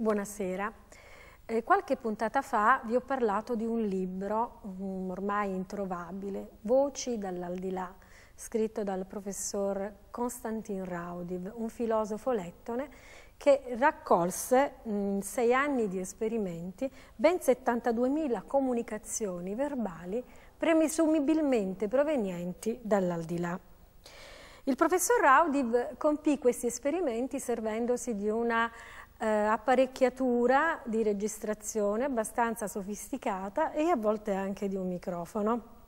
Buonasera. Eh, qualche puntata fa vi ho parlato di un libro um, ormai introvabile, Voci dall'aldilà, scritto dal professor Konstantin Raudiv, un filosofo lettone che raccolse in mm, sei anni di esperimenti ben 72.000 comunicazioni verbali presumibilmente provenienti dall'aldilà. Il professor Raudiv compì questi esperimenti servendosi di una eh, apparecchiatura di registrazione abbastanza sofisticata e a volte anche di un microfono.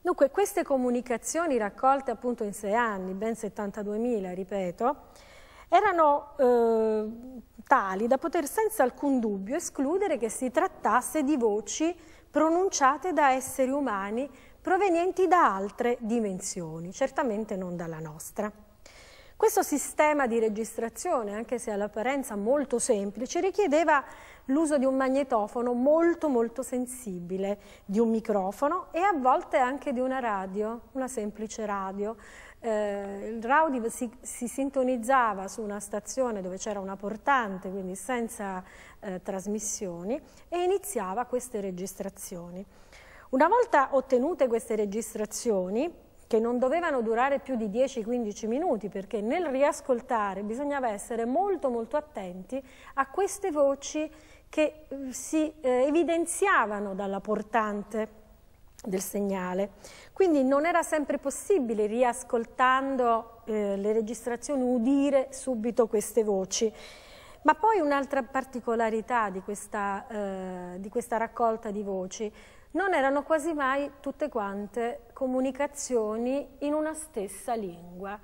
Dunque, queste comunicazioni raccolte appunto in sei anni, ben 72.000, ripeto, erano eh, tali da poter senza alcun dubbio escludere che si trattasse di voci pronunciate da esseri umani provenienti da altre dimensioni, certamente non dalla nostra. Questo sistema di registrazione, anche se all'apparenza molto semplice, richiedeva l'uso di un magnetofono molto molto sensibile, di un microfono e a volte anche di una radio, una semplice radio. Eh, il radio si, si, sintonizzava su una stazione dove c'era una portante, quindi senza eh, trasmissioni, e iniziava queste registrazioni. Una volta ottenute queste registrazioni, che non dovevano durare più di 10-15 minuti perché nel riascoltare bisognava essere molto molto attenti a queste voci che eh, si eh, evidenziavano dalla portante del segnale. Quindi non era sempre possibile, riascoltando eh, le registrazioni, udire subito queste voci. Ma poi un'altra particolarità di questa, eh, di questa raccolta di voci non erano quasi mai tutte quante comunicazioni in una stessa lingua.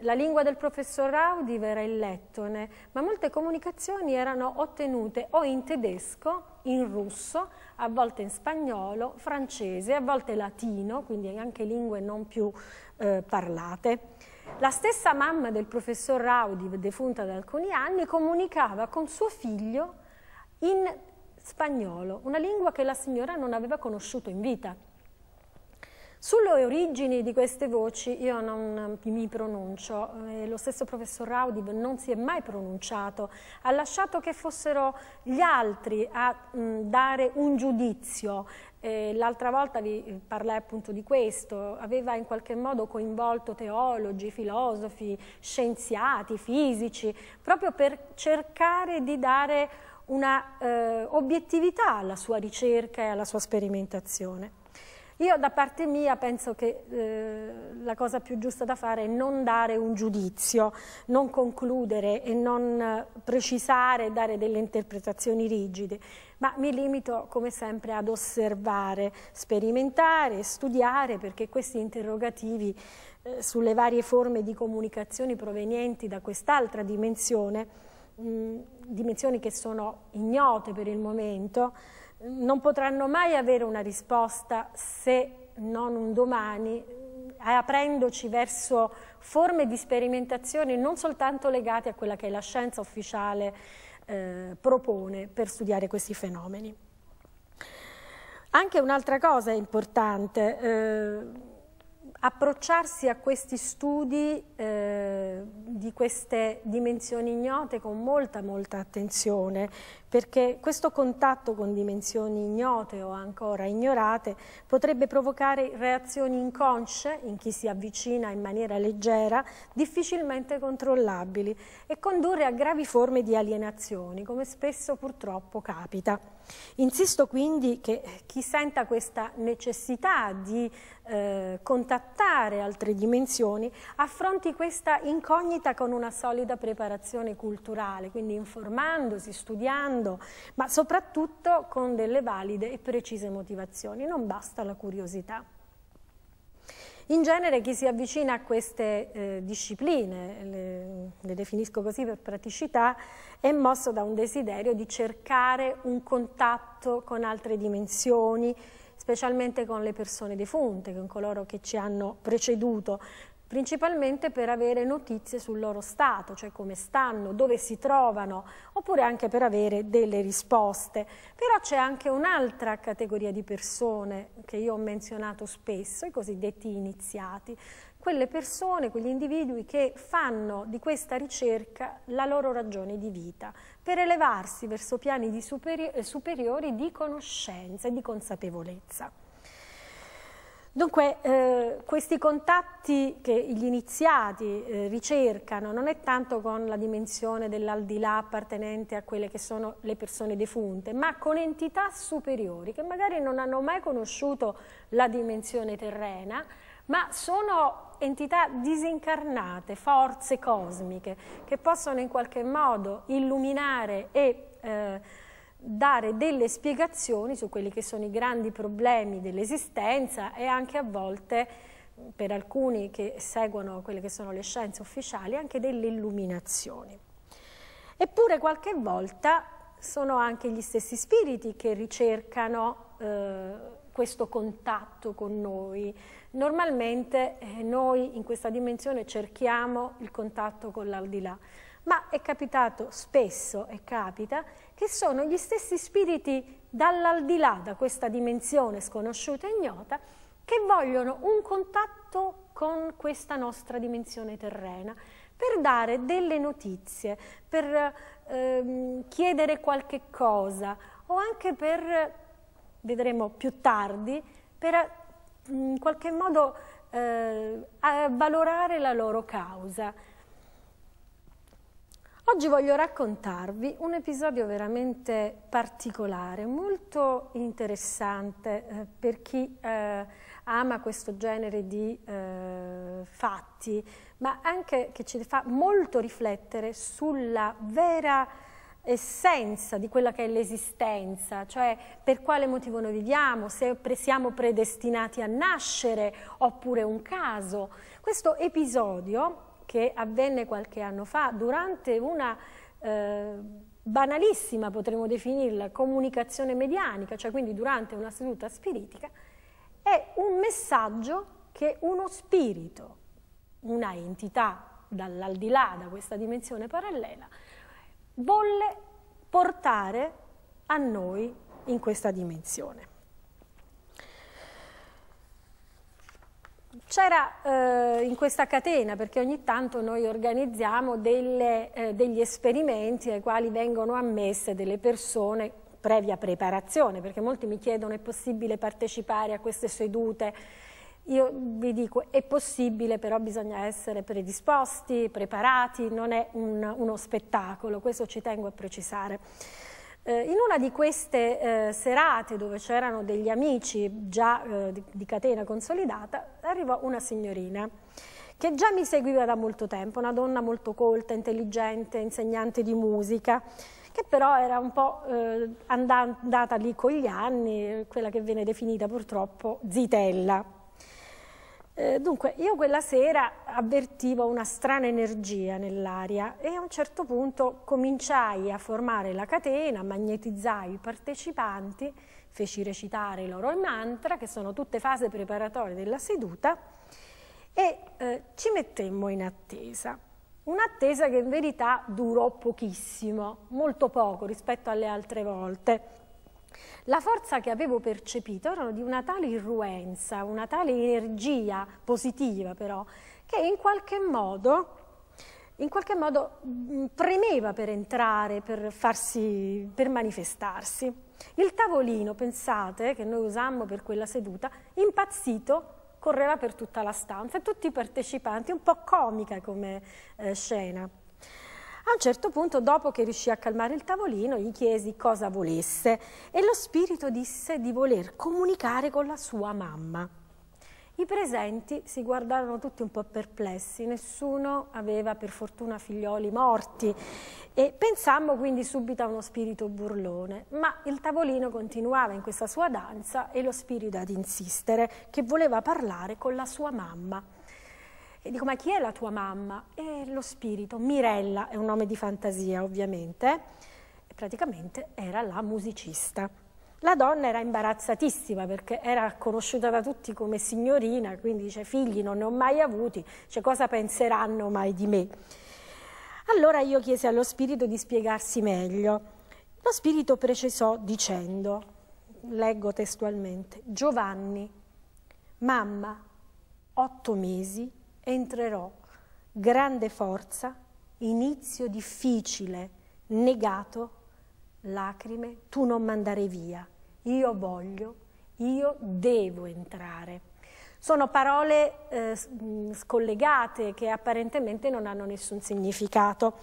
La lingua del professor Raudiv era il lettone, ma molte comunicazioni erano ottenute o in tedesco, in russo, a volte in spagnolo, francese, a volte latino, quindi anche lingue non più eh, parlate. La stessa mamma del professor Raudiv, defunta da alcuni anni, comunicava con suo figlio in spagnolo, una lingua che la signora non aveva conosciuto in vita. Sulle origini di queste voci io non eh, mi pronuncio, eh, lo stesso professor Raudib non si è mai pronunciato, ha lasciato che fossero gli altri a mh, mm, dare un giudizio. Eh, L'altra volta vi eh, parlai appunto di questo, aveva in qualche modo coinvolto teologi, filosofi, scienziati, fisici, proprio per cercare di dare un una eh, obiettività alla sua ricerca e alla sua sperimentazione. Io da parte mia penso che eh, la cosa più giusta da fare è non dare un giudizio, non concludere e non eh, precisare, dare delle interpretazioni rigide, ma mi limito come sempre ad osservare, sperimentare, studiare perché questi interrogativi eh, sulle varie forme di comunicazioni provenienti da quest'altra dimensione dimensioni che sono ignote per il momento, non potranno mai avere una risposta se non un domani, eh, aprendoci verso forme di sperimentazione non soltanto legate a quella che la scienza ufficiale eh, propone per studiare questi fenomeni. Anche un'altra cosa importante, eh, approcciarsi a questi studi eh, di queste dimensioni ignote con molta molta attenzione, perché questo contatto con dimensioni ignote o ancora ignorate potrebbe provocare reazioni inconsce in chi si avvicina in maniera leggera, difficilmente controllabili e condurre a gravi forme di alienazioni, come spesso purtroppo capita. Insisto quindi che eh, chi senta questa necessità di eh, contattare altre dimensioni affronti questa incognita con una solida preparazione culturale, quindi informandosi, studiando, mondo, ma soprattutto con delle valide e precise motivazioni. Non basta la curiosità. In genere chi si avvicina a queste eh, discipline, le, le, definisco così per praticità, è mosso da un desiderio di cercare un contatto con altre dimensioni, specialmente con le persone defunte, con coloro che ci hanno preceduto, principalmente per avere notizie sul loro stato, cioè come stanno, dove si trovano, oppure anche per avere delle risposte. Però c'è anche un'altra categoria di persone che io ho menzionato spesso, i cosiddetti iniziati, quelle persone, quegli individui che fanno di questa ricerca la loro ragione di vita, per elevarsi verso piani di superi superiori di conoscenza e di consapevolezza. Dunque, eh, questi contatti che gli iniziati eh, ricercano non è tanto con la dimensione dell'aldilà appartenente a quelle che sono le persone defunte, ma con entità superiori che magari non hanno mai conosciuto la dimensione terrena, ma sono entità disincarnate, forze cosmiche, che possono in qualche modo illuminare e... Eh, dare delle spiegazioni su quelli che sono i grandi problemi dell'esistenza e anche a volte per alcuni che seguono quelle che sono le scienze ufficiali anche delle illuminazioni. Eppure qualche volta sono anche gli stessi spiriti che ricercano eh, questo contatto con noi. Normalmente eh, noi in questa dimensione cerchiamo il contatto con l'aldilà, ma è capitato spesso e capita che sono gli stessi spiriti dall'aldilà, da questa dimensione sconosciuta e ignota, che vogliono un contatto con questa nostra dimensione terrena per dare delle notizie, per ehm, chiedere qualche cosa o anche per, vedremo più tardi, per in qualche modo eh, valorare la loro causa. Oggi voglio raccontarvi un episodio veramente particolare, molto interessante eh, per chi eh, ama questo genere di eh, fatti, ma anche che ci fa molto riflettere sulla vera essenza di quella che è l'esistenza, cioè per quale motivo noi viviamo, se siamo predestinati a nascere oppure un caso. Questo episodio che avvenne qualche anno fa durante una eh, banalissima, potremmo definirla, comunicazione medianica, cioè quindi durante una seduta spiritica, è un messaggio che uno spirito, una entità dall'aldilà, da questa dimensione parallela, volle portare a noi in questa dimensione. C'era eh, in questa catena, perché ogni tanto noi organizziamo delle, eh, degli esperimenti ai quali vengono ammesse delle persone previa preparazione, perché molti mi chiedono è possibile partecipare a queste sedute? Io vi dico è possibile, però bisogna essere predisposti, preparati, non è un, uno spettacolo, questo ci tengo a precisare eh, in una di queste eh, serate dove c'erano degli amici già eh, di, di, catena consolidata, arrivò una signorina che già mi seguiva da molto tempo, una donna molto colta, intelligente, insegnante di musica, che però era un po' eh, andata lì con gli anni, eh, quella che viene definita purtroppo zitella. Eh, dunque, io quella sera avvertivo una strana energia nell'aria e a un certo punto cominciai a formare la catena, magnetizzai i partecipanti, feci recitare i loro mantra, che sono tutte fasi preparatorie della seduta, e eh, ci mettemmo in attesa. Un'attesa che in verità durò pochissimo, molto poco rispetto alle altre volte. La forza che avevo percepito era di una tale irruenza, una tale energia positiva però, che in qualche modo, in qualche modo mm, premeva per entrare, per, farsi, per manifestarsi. Il tavolino, pensate, che noi usammo per quella seduta, impazzito correva per tutta la stanza e tutti i partecipanti, un po' comica come eh, scena. A un certo punto, dopo che riuscì a calmare il tavolino, gli chiesi cosa volesse e lo spirito disse di voler comunicare con la sua mamma. I presenti si guardarono tutti un po' perplessi, nessuno aveva per fortuna figlioli morti e pensammo quindi subito a uno spirito burlone, ma il tavolino continuava in questa sua danza e lo spirito ad insistere che voleva parlare con la sua mamma. E dico, ma chi è la tua mamma? E lo spirito, Mirella, è un nome di fantasia ovviamente, e praticamente era la musicista. La donna era imbarazzatissima perché era conosciuta da tutti come signorina, quindi dice figli non ne ho mai avuti, cioè, cosa penseranno mai di me? Allora io chiesi allo spirito di spiegarsi meglio. Lo spirito precisò dicendo, leggo testualmente, Giovanni, mamma, otto mesi, entrerò. Grande forza, inizio difficile, negato, lacrime, tu non mandare via. Io voglio, io devo entrare. Sono parole eh, mm, scollegate che apparentemente non hanno nessun significato,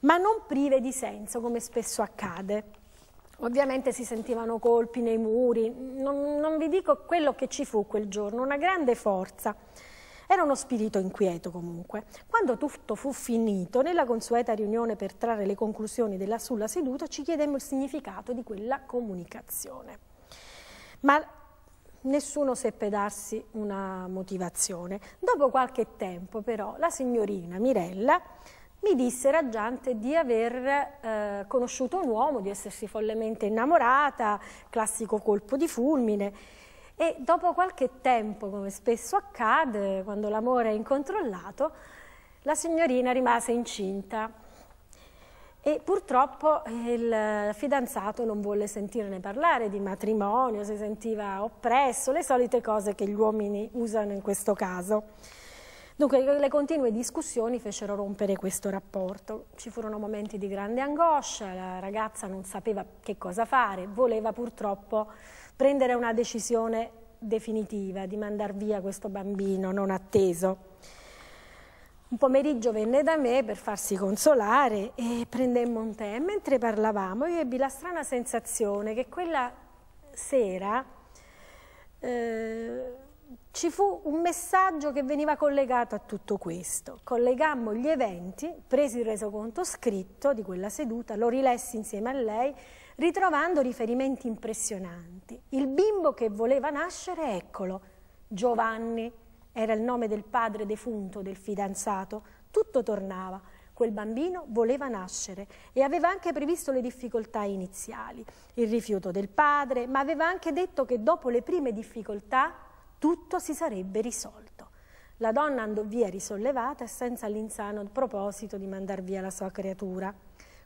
ma non prive di senso come spesso accade. Ovviamente si sentivano colpi nei muri, non, non vi dico quello che ci fu quel giorno, una grande forza. Era uno spirito inquieto comunque. Quando tutto fu finito, nella consueta riunione per trarre le conclusioni della sulla seduta, ci chiedemmo il significato di quella comunicazione. Ma nessuno seppe darsi una motivazione. Dopo qualche tempo, però, la signorina Mirella mi disse raggiante di aver eh, conosciuto un uomo, di essersi follemente innamorata, classico colpo di fulmine, e dopo qualche tempo, come spesso accade, quando l'amore è incontrollato, la signorina rimase incinta e purtroppo eh, il fidanzato non volle sentirne parlare di matrimonio, si sentiva oppresso, le solite cose che gli uomini usano in questo caso. Dunque le continue discussioni fecero rompere questo rapporto. Ci furono momenti di grande angoscia, la ragazza non sapeva che cosa fare, voleva purtroppo prendere una decisione definitiva, di mandar via questo bambino non atteso. Un pomeriggio venne da me per farsi consolare e prendemmo un tè. Mentre parlavamo io ebbi la strana sensazione che quella sera eh, ci fu un messaggio che veniva collegato a tutto questo. Collegammo gli eventi, presi il resoconto scritto di quella seduta, lo rilessi insieme a lei, ritrovando riferimenti impressionanti. Il bimbo che voleva nascere, eccolo, Giovanni, era il nome del padre defunto, del fidanzato, tutto tornava. Quel bambino voleva nascere e aveva anche previsto le difficoltà iniziali, il rifiuto del padre, ma aveva anche detto che dopo le prime difficoltà tutto si sarebbe risolto. La donna andò via risollevata e senza l'insano proposito di mandar via la sua creatura.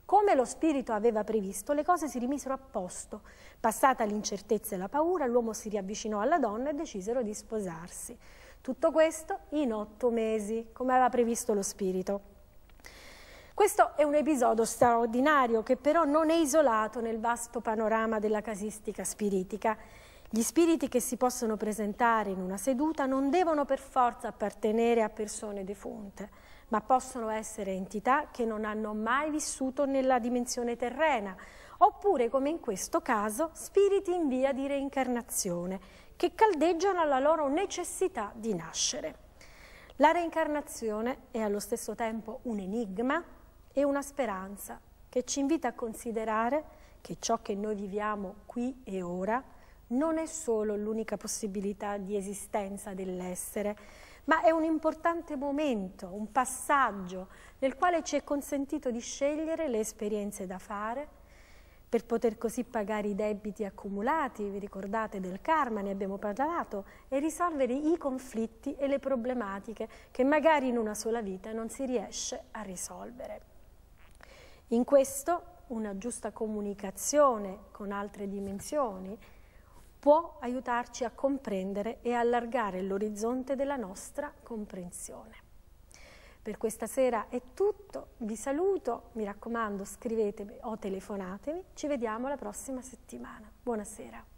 Come lo spirito aveva previsto, le cose si rimisero a posto. Passata l'incertezza e la paura, l'uomo si riavvicinò alla donna e decisero di sposarsi. Tutto questo in otto mesi, come aveva previsto lo spirito. Questo è un episodio straordinario che però non è isolato nel vasto panorama della casistica spiritica. Gli spiriti che si possono presentare in una seduta non devono per forza appartenere a persone defunte, ma possono essere entità che non hanno mai vissuto nella dimensione terrena, oppure, come in questo caso, spiriti in via di reincarnazione, che caldeggiano la loro necessità di nascere. La reincarnazione è allo stesso tempo un enigma e una speranza che ci invita a considerare che ciò che noi viviamo qui e ora non è solo l'unica possibilità di esistenza dell'essere, ma è un importante momento, un passaggio nel quale ci è consentito di scegliere le esperienze da fare per poter così pagare i debiti accumulati, vi ricordate del karma, ne abbiamo parlato, e risolvere i conflitti e le problematiche che magari in una sola vita non si riesce a risolvere. In questo una giusta comunicazione con altre dimensioni, può aiutarci a comprendere e allargare l'orizzonte della nostra comprensione. Per questa sera è tutto, vi saluto, mi raccomando scrivetemi o telefonatemi, ci vediamo la prossima settimana. Buonasera.